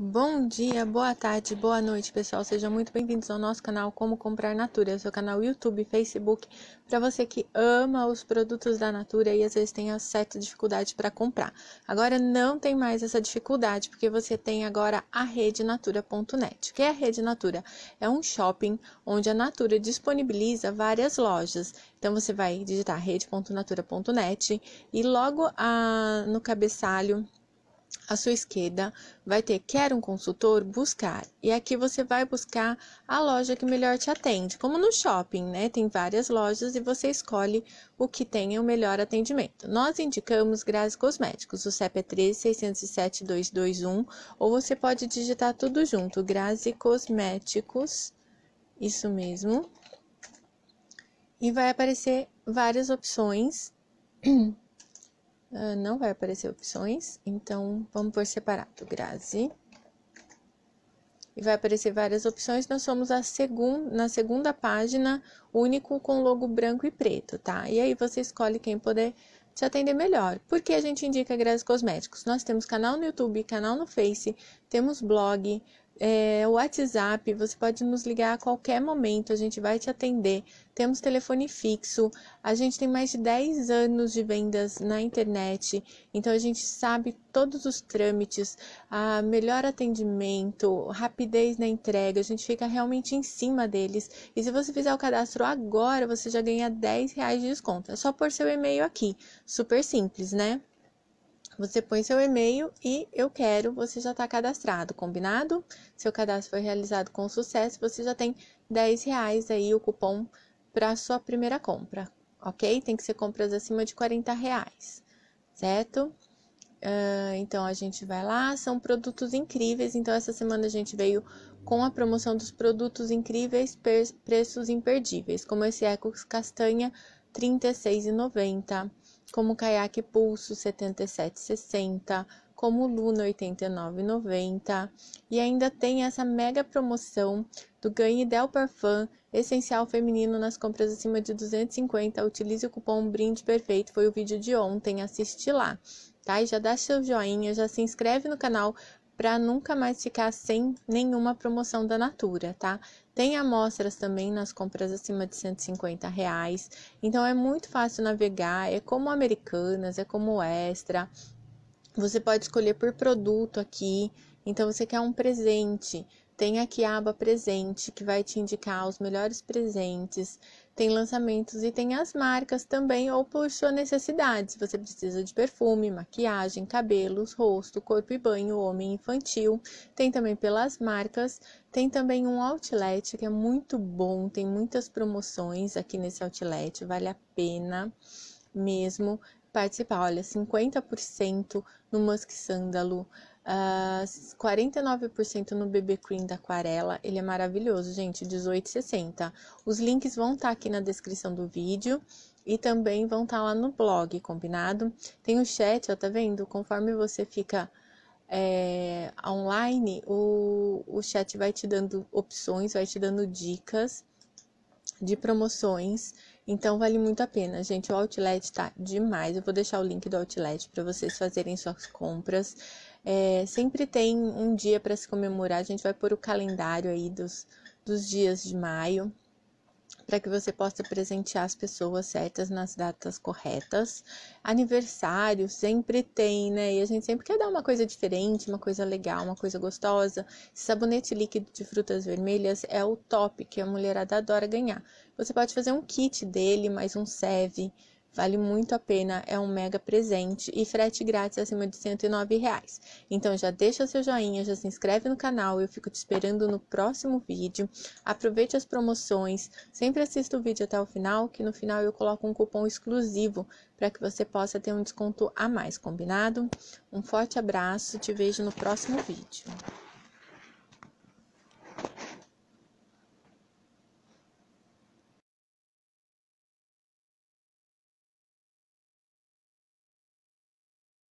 Bom dia, boa tarde, boa noite, pessoal. Sejam muito bem-vindos ao nosso canal Como Comprar Natura, seu canal YouTube, Facebook, para você que ama os produtos da Natura e às vezes tem a certa dificuldade para comprar. Agora não tem mais essa dificuldade, porque você tem agora a rede natura.net. O que é a rede Natura? É um shopping onde a Natura disponibiliza várias lojas. Então você vai digitar rede.natura.net e logo a, ah, no cabeçalho à sua esquerda vai ter quer um consultor buscar e aqui você vai buscar a loja que melhor te atende como no shopping né tem várias lojas e você escolhe o que tem o melhor atendimento nós indicamos Grazi Cosméticos o CEP é 136072221 ou você pode digitar tudo junto Grazi Cosméticos isso mesmo e vai aparecer várias opções Ah, não vai aparecer opções, então vamos por separado, Grazi. E vai aparecer várias opções, nós somos segun, na segunda página, único com logo branco e preto, tá? E aí você escolhe quem poder te atender melhor. Por que a gente indica Grazi Cosméticos? Nós temos canal no YouTube, canal no Face, temos blog, é, o WhatsApp, você pode nos ligar a qualquer momento, a gente vai te atender. Temos telefone fixo, a gente tem mais de 10 anos de vendas na internet, então a gente sabe todos os trâmites, a melhor atendimento, rapidez na entrega, a gente fica realmente em cima deles. E se você fizer o cadastro agora, você já ganha 10 reais de desconto. É só pôr seu e-mail aqui. Super simples, né? Você põe seu e-mail e eu quero, você já está cadastrado, combinado? Seu cadastro foi realizado com sucesso, você já tem 10 reais aí o cupom para sua primeira compra, ok? Tem que ser compras acima de 40 reais, certo? Uh, então a gente vai lá, são produtos incríveis. Então essa semana a gente veio com a promoção dos produtos incríveis, preços imperdíveis, como esse Ecos Castanha R$ 36,90 como Kayak Pulso 7760, como Luna 8990 e ainda tem essa mega promoção do Ganhe Del Parfum essencial feminino nas compras acima de 250. Utilize o cupom Brinde Perfeito, foi o vídeo de ontem, assiste lá. Tá? E já dá seu joinha, já se inscreve no canal para nunca mais ficar sem nenhuma promoção da Natura, tá? Tem amostras também nas compras acima de 150 reais, então é muito fácil navegar, é como Americanas, é como Extra. Você pode escolher por produto aqui, então você quer um presente, tem aqui a aba presente, que vai te indicar os melhores presentes. Tem lançamentos e tem as marcas também, ou por sua necessidade. Se você precisa de perfume, maquiagem, cabelos, rosto, corpo e banho, homem infantil. Tem também pelas marcas. Tem também um outlet que é muito bom, tem muitas promoções aqui nesse outlet, vale a pena mesmo participar. Olha, 50% no Musk Sândalo. Uh, 49% no BB Cream da Aquarela, ele é maravilhoso, gente, 18,60. Os links vão estar tá aqui na descrição do vídeo e também vão estar tá lá no blog, combinado? Tem o chat, ó, tá vendo? Conforme você fica é, online, o, o chat vai te dando opções, vai te dando dicas de promoções. Então vale muito a pena, gente. O outlet tá demais. Eu vou deixar o link do outlet para vocês fazerem suas compras. É, sempre tem um dia para se comemorar. A gente vai pôr o calendário aí dos, dos dias de maio para que você possa presentear as pessoas certas nas datas corretas. Aniversário sempre tem, né? E a gente sempre quer dar uma coisa diferente, uma coisa legal, uma coisa gostosa. Esse sabonete líquido de frutas vermelhas é o top que a mulherada adora ganhar. Você pode fazer um kit dele, mais um serve, Vale muito a pena, é um mega presente e frete grátis acima de R$ reais. Então já deixa seu joinha, já se inscreve no canal, eu fico te esperando no próximo vídeo. Aproveite as promoções, sempre assista o vídeo até o final, que no final eu coloco um cupom exclusivo para que você possa ter um desconto a mais, combinado? Um forte abraço, te vejo no próximo vídeo.